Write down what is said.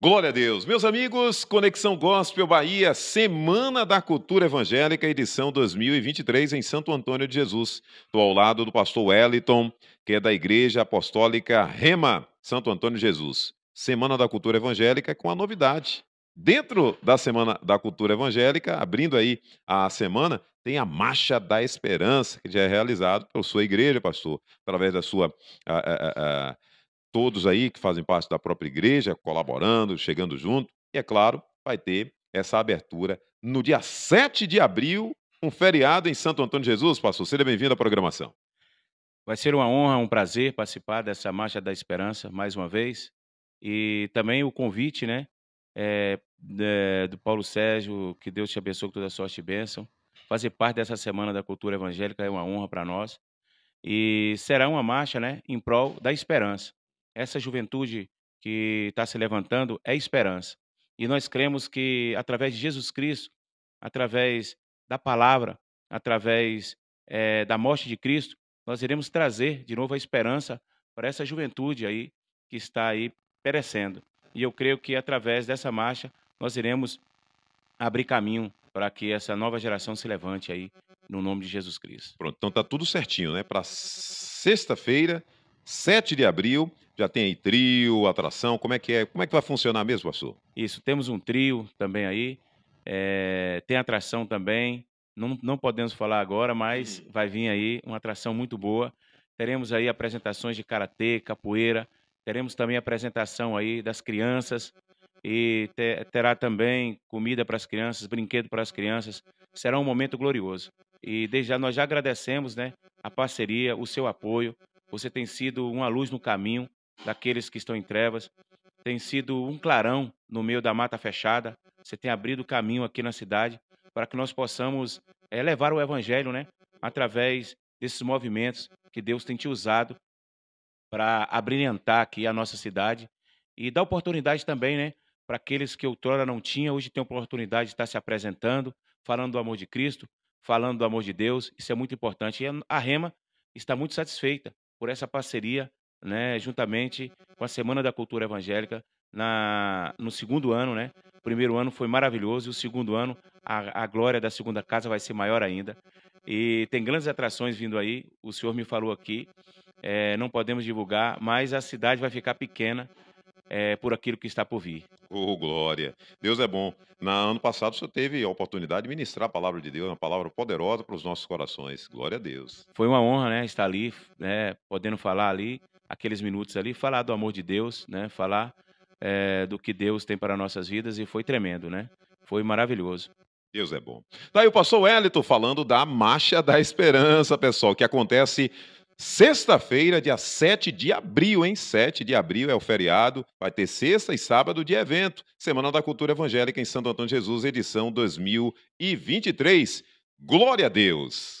Glória a Deus. Meus amigos, Conexão Gospel Bahia, Semana da Cultura Evangélica, edição 2023 em Santo Antônio de Jesus. Estou ao lado do pastor Wellington, que é da Igreja Apostólica Rema, Santo Antônio de Jesus. Semana da Cultura Evangélica com a novidade. Dentro da Semana da Cultura Evangélica, abrindo aí a semana, tem a Marcha da Esperança, que já é realizada pela sua igreja, pastor, através da sua. A, a, a, todos aí que fazem parte da própria igreja, colaborando, chegando junto. E é claro, vai ter essa abertura no dia 7 de abril, um feriado em Santo Antônio de Jesus, pastor. Seja bem-vindo à programação. Vai ser uma honra, um prazer participar dessa Marcha da Esperança mais uma vez. E também o convite, né? É, é, do Paulo Sérgio, que Deus te abençoe com toda sorte e bênção. Fazer parte dessa Semana da Cultura Evangélica é uma honra para nós. E será uma marcha né, em prol da esperança essa juventude que está se levantando é esperança. E nós cremos que, através de Jesus Cristo, através da palavra, através é, da morte de Cristo, nós iremos trazer de novo a esperança para essa juventude aí que está aí perecendo. E eu creio que, através dessa marcha, nós iremos abrir caminho para que essa nova geração se levante aí no nome de Jesus Cristo. Pronto, então tá tudo certinho, né? Para sexta-feira, 7 de abril, já tem aí trio, atração, como é que é? Como é que vai funcionar mesmo, Açu? Isso, temos um trio também aí, é, tem atração também, não, não podemos falar agora, mas hum. vai vir aí uma atração muito boa. Teremos aí apresentações de karatê, capoeira, teremos também apresentação aí das crianças e terá também comida para as crianças, brinquedo para as crianças. Será um momento glorioso. E desde já nós já agradecemos, né, a parceria, o seu apoio. Você tem sido uma luz no caminho daqueles que estão em trevas. Tem sido um clarão no meio da mata fechada. Você tem abrido caminho aqui na cidade para que nós possamos é, levar o evangelho, né, através desses movimentos que Deus tem te usado para abrilhantar aqui a nossa cidade e dar oportunidade também, né, para aqueles que outrora não tinham, hoje tem oportunidade de estar se apresentando, falando do amor de Cristo, falando do amor de Deus. Isso é muito importante. E a Rema está muito satisfeita por essa parceria né, juntamente com a Semana da Cultura Evangélica na, no segundo ano, né? O primeiro ano foi maravilhoso e o segundo ano a, a glória da segunda casa vai ser maior ainda. E tem grandes atrações vindo aí. O senhor me falou aqui, é, não podemos divulgar, mas a cidade vai ficar pequena é, por aquilo que está por vir. Oh, glória! Deus é bom. Na ano passado, o senhor teve a oportunidade de ministrar a palavra de Deus, uma palavra poderosa para os nossos corações. Glória a Deus. Foi uma honra, né, estar ali, né, podendo falar ali aqueles minutos ali, falar do amor de Deus, né? Falar é, do que Deus tem para nossas vidas e foi tremendo, né? Foi maravilhoso. Deus é bom. Daí tá o pastor Wellington falando da Marcha da Esperança, pessoal, que acontece Sexta-feira, dia 7 de abril, hein? 7 de abril é o feriado. Vai ter sexta e sábado de evento. Semana da Cultura Evangélica em Santo Antônio de Jesus, edição 2023. Glória a Deus!